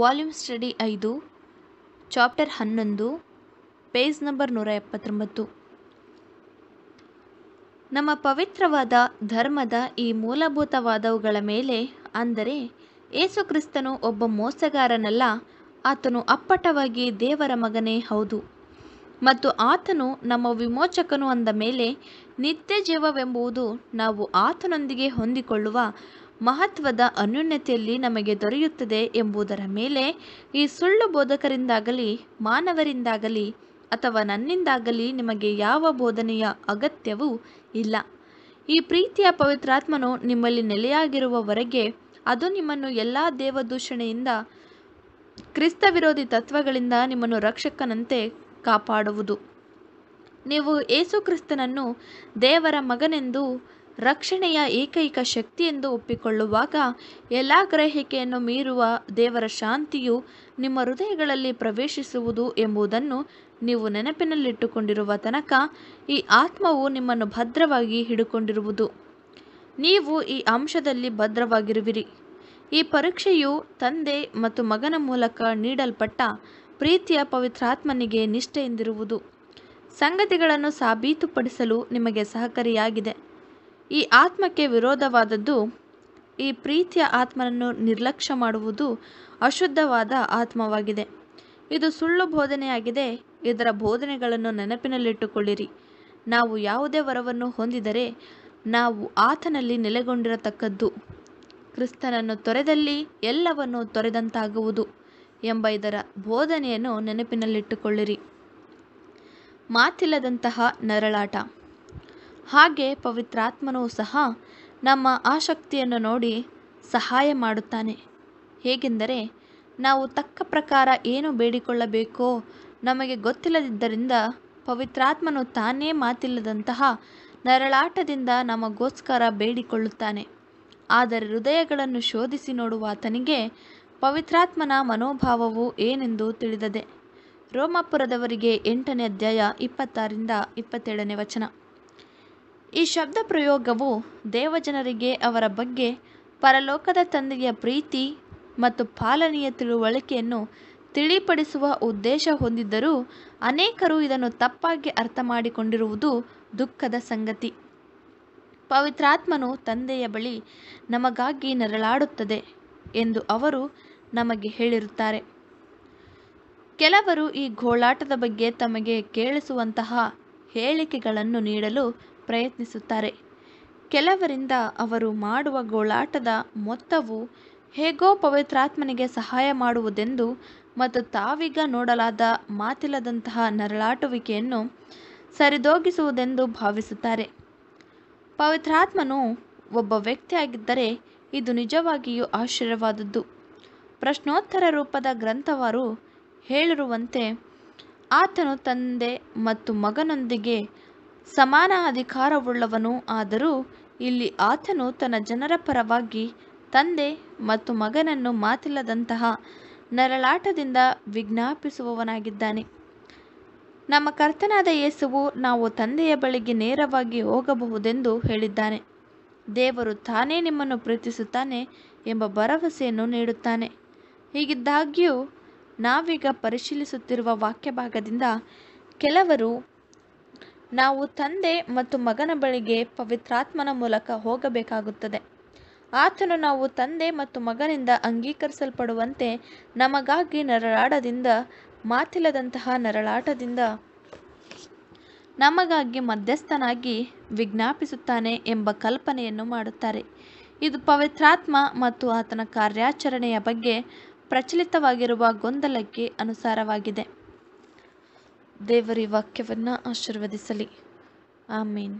volume study ಐದು chapter ಹನ್ನೊಂದು page number ನೂರ ಎಪ್ಪತ್ತೊಂಬತ್ತು ನಮ್ಮ ಪವಿತ್ರವಾದ ಧರ್ಮದ ಈ ಮೂಲಭೂತವಾದವುಗಳ ಮೇಲೆ ಅಂದರೆ ಕ್ರಿಸ್ತನು ಒಬ್ಬ ಮೋಸಗಾರನಲ್ಲ ಆತನು ಅಪ್ಪಟವಾಗಿ ದೇವರ ಮಗನೇ ಹೌದು ಮತ್ತು ಆತನು ನಮ್ಮ ವಿಮೋಚಕನು ಅಂದ ಮೇಲೆ ನಿತ್ಯ ಜೀವವೆಂಬುವುದು ನಾವು ಆತನೊಂದಿಗೆ ಹೊಂದಿಕೊಳ್ಳುವ ಮಹತ್ವದ ಅನ್ಯೂನ್ಯತೆಯಲ್ಲಿ ನಮಗೆ ದೊರೆಯುತ್ತದೆ ಎಂಬುದರ ಮೇಲೆ ಈ ಸುಳ್ಳು ಬೋಧಕರಿಂದಾಗಲಿ ಮಾನವರಿಂದಾಗಲಿ ಅಥವಾ ನನ್ನಿಂದಾಗಲಿ ನಿಮಗೆ ಯಾವ ಬೋಧನೆಯ ಅಗತ್ಯವೂ ಇಲ್ಲ ಈ ಪ್ರೀತಿಯ ಪವಿತ್ರಾತ್ಮನು ನಿಮ್ಮಲ್ಲಿ ನೆಲೆಯಾಗಿರುವವರೆಗೆ ಅದು ನಿಮ್ಮನ್ನು ಎಲ್ಲ ದೇವದೂಷಣೆಯಿಂದ ಕ್ರಿಸ್ತ ವಿರೋಧಿ ತತ್ವಗಳಿಂದ ನಿಮ್ಮನ್ನು ರಕ್ಷಕನಂತೆ ಕಾಪಾಡುವುದು ನೀವು ಕ್ರಿಸ್ತನನ್ನು ದೇವರ ಮಗನೆಂದು ರಕ್ಷಣೆಯ ಏಕೈಕ ಶಕ್ತಿಯೆಂದು ಒಪ್ಪಿಕೊಳ್ಳುವಾಗ ಎಲ್ಲ ಗ್ರಹಿಕೆಯನ್ನು ಮೀರುವ ದೇವರ ಶಾಂತಿಯು ನಿಮ್ಮ ಹೃದಯಗಳಲ್ಲಿ ಪ್ರವೇಶಿಸುವುದು ಎಂಬುದನ್ನು ನೀವು ನೆನಪಿನಲ್ಲಿಟ್ಟುಕೊಂಡಿರುವ ತನಕ ಈ ಆತ್ಮವು ನಿಮ್ಮನ್ನು ಭದ್ರವಾಗಿ ಹಿಡುಕೊಂಡಿರುವುದು ನೀವು ಈ ಅಂಶದಲ್ಲಿ ಭದ್ರವಾಗಿರುವಿರಿ ಈ ಪರೀಕ್ಷೆಯು ತಂದೆ ಮತ್ತು ಮಗನ ಮೂಲಕ ನೀಡಲ್ಪಟ್ಟ ಪ್ರೀತಿಯ ಪವಿತ್ರಾತ್ಮನಿಗೆ ನಿಷ್ಠೆಯಿಂದಿರುವುದು ಸಂಗತಿಗಳನ್ನು ಸಾಬೀತುಪಡಿಸಲು ನಿಮಗೆ ಸಹಕಾರಿಯಾಗಿದೆ ಈ ಆತ್ಮಕ್ಕೆ ವಿರೋಧವಾದದ್ದು ಈ ಪ್ರೀತಿಯ ಆತ್ಮನನ್ನು ನಿರ್ಲಕ್ಷ್ಯ ಮಾಡುವುದು ಅಶುದ್ಧವಾದ ಆತ್ಮವಾಗಿದೆ ಇದು ಸುಳ್ಳು ಬೋಧನೆಯಾಗಿದೆ ಇದರ ಬೋಧನೆಗಳನ್ನು ನೆನಪಿನಲ್ಲಿಟ್ಟುಕೊಳ್ಳಿರಿ ನಾವು ಯಾವುದೇ ವರವನ್ನು ಹೊಂದಿದರೆ ನಾವು ಆತನಲ್ಲಿ ನೆಲೆಗೊಂಡಿರತಕ್ಕದ್ದು ಕ್ರಿಸ್ತನನ್ನು ತೊರೆದಲ್ಲಿ ಎಲ್ಲವನ್ನು ತೊರೆದಂತಾಗುವುದು ಎಂಬ ಇದರ ಬೋಧನೆಯನ್ನು ನೆನಪಿನಲ್ಲಿಟ್ಟುಕೊಳ್ಳಿರಿ ಮಾತಿಲ್ಲದಂತಹ ನರಳಾಟ ಹಾಗೆ ಪವಿತ್ರಾತ್ಮನೂ ಸಹ ನಮ್ಮ ಆಸಕ್ತಿಯನ್ನು ನೋಡಿ ಸಹಾಯ ಮಾಡುತ್ತಾನೆ ಹೇಗೆಂದರೆ ನಾವು ತಕ್ಕ ಪ್ರಕಾರ ಏನು ಬೇಡಿಕೊಳ್ಳಬೇಕೋ ನಮಗೆ ಗೊತ್ತಿಲ್ಲದಿದ್ದರಿಂದ ಪವಿತ್ರಾತ್ಮನು ತಾನೇ ಮಾತಿಲ್ಲದಂತಹ ನರಳಾಟದಿಂದ ನಮಗೋಸ್ಕರ ಬೇಡಿಕೊಳ್ಳುತ್ತಾನೆ ಆದರೆ ಹೃದಯಗಳನ್ನು ಶೋಧಿಸಿ ನೋಡುವ ಆತನಿಗೆ ಪವಿತ್ರಾತ್ಮನ ಮನೋಭಾವವು ಏನೆಂದು ತಿಳಿದದೆ ರೋಮಾಪುರದವರಿಗೆ ಎಂಟನೇ ಅಧ್ಯಾಯ ಇಪ್ಪತ್ತಾರಿಂದ ಇಪ್ಪತ್ತೇಳನೇ ವಚನ ಈ ಶಬ್ದ ಪ್ರಯೋಗವು ದೇವಜನರಿಗೆ ಅವರ ಬಗ್ಗೆ ಪರಲೋಕದ ತಂದೆಯ ಪ್ರೀತಿ ಮತ್ತು ಪಾಲನೆಯ ತಿಳುವಳಿಕೆಯನ್ನು ತಿಳಿಪಡಿಸುವ ಉದ್ದೇಶ ಹೊಂದಿದ್ದರೂ ಅನೇಕರು ಇದನ್ನು ತಪ್ಪಾಗಿ ಅರ್ಥ ಮಾಡಿಕೊಂಡಿರುವುದು ದುಃಖದ ಸಂಗತಿ ಪವಿತ್ರಾತ್ಮನು ತಂದೆಯ ಬಳಿ ನಮಗಾಗಿ ನರಳಾಡುತ್ತದೆ ಎಂದು ಅವರು ನಮಗೆ ಹೇಳಿರುತ್ತಾರೆ ಕೆಲವರು ಈ ಗೋಳಾಟದ ಬಗ್ಗೆ ತಮಗೆ ಕೇಳಿಸುವಂತಹ ಹೇಳಿಕೆಗಳನ್ನು ನೀಡಲು ಪ್ರಯತ್ನಿಸುತ್ತಾರೆ ಕೆಲವರಿಂದ ಅವರು ಮಾಡುವ ಗೋಳಾಟದ ಮೊತ್ತವು ಹೇಗೋ ಪವಿತ್ರಾತ್ಮನಿಗೆ ಸಹಾಯ ಮಾಡುವುದೆಂದು ಮತ್ತು ತಾವೀಗ ನೋಡಲಾದ ಮಾತಿಲ್ಲದಂತಹ ನರಳಾಟುವಿಕೆಯನ್ನು ಸರಿದೋಗಿಸುವುದೆಂದು ಭಾವಿಸುತ್ತಾರೆ ಪವಿತ್ರಾತ್ಮನು ಒಬ್ಬ ವ್ಯಕ್ತಿಯಾಗಿದ್ದರೆ ಇದು ನಿಜವಾಗಿಯೂ ಆಶ್ಚರ್ಯವಾದದ್ದು ಪ್ರಶ್ನೋತ್ತರ ರೂಪದ ಗ್ರಂಥವಾರು ಹೇಳಿರುವಂತೆ ಆತನು ತಂದೆ ಮತ್ತು ಮಗನೊಂದಿಗೆ ಸಮಾನ ಅಧಿಕಾರವುಳ್ಳವನು ಆದರೂ ಇಲ್ಲಿ ಆತನು ತನ್ನ ಜನರ ಪರವಾಗಿ ತಂದೆ ಮತ್ತು ಮಗನನ್ನು ಮಾತಿಲ್ಲದಂತಹ ನರಳಾಟದಿಂದ ವಿಜ್ಞಾಪಿಸುವವನಾಗಿದ್ದಾನೆ ನಮ್ಮ ಕರ್ತನಾದ ಯೇಸುವು ನಾವು ತಂದೆಯ ಬಳಿಗೆ ನೇರವಾಗಿ ಹೋಗಬಹುದೆಂದು ಹೇಳಿದ್ದಾನೆ ದೇವರು ತಾನೇ ನಿಮ್ಮನ್ನು ಪ್ರೀತಿಸುತ್ತಾನೆ ಎಂಬ ಭರವಸೆಯನ್ನು ನೀಡುತ್ತಾನೆ ಹೀಗಿದ್ದಾಗ್ಯೂ ನಾವೀಗ ಪರಿಶೀಲಿಸುತ್ತಿರುವ ವಾಕ್ಯಭಾಗದಿಂದ ಕೆಲವರು ನಾವು ತಂದೆ ಮತ್ತು ಮಗನ ಬಳಿಗೆ ಪವಿತ್ರಾತ್ಮನ ಮೂಲಕ ಹೋಗಬೇಕಾಗುತ್ತದೆ ಆತನು ನಾವು ತಂದೆ ಮತ್ತು ಮಗನಿಂದ ಅಂಗೀಕರಿಸಲ್ಪಡುವಂತೆ ನಮಗಾಗಿ ನರಳಾಡದಿಂದ ಮಾತಿಲ್ಲದಂತಹ ನರಳಾಟದಿಂದ ನಮಗಾಗಿ ಮಧ್ಯಸ್ಥನಾಗಿ ವಿಜ್ಞಾಪಿಸುತ್ತಾನೆ ಎಂಬ ಕಲ್ಪನೆಯನ್ನು ಮಾಡುತ್ತಾರೆ ಇದು ಪವಿತ್ರಾತ್ಮ ಮತ್ತು ಆತನ ಕಾರ್ಯಾಚರಣೆಯ ಬಗ್ಗೆ ಪ್ರಚಲಿತವಾಗಿರುವ ಗೊಂದಲಕ್ಕೆ ಅನುಸಾರವಾಗಿದೆ ದೇವರಿ ವಾಕ್ಯವನ್ನು ಆಶೀರ್ವದಿಸಲಿ ಆಮೇನ್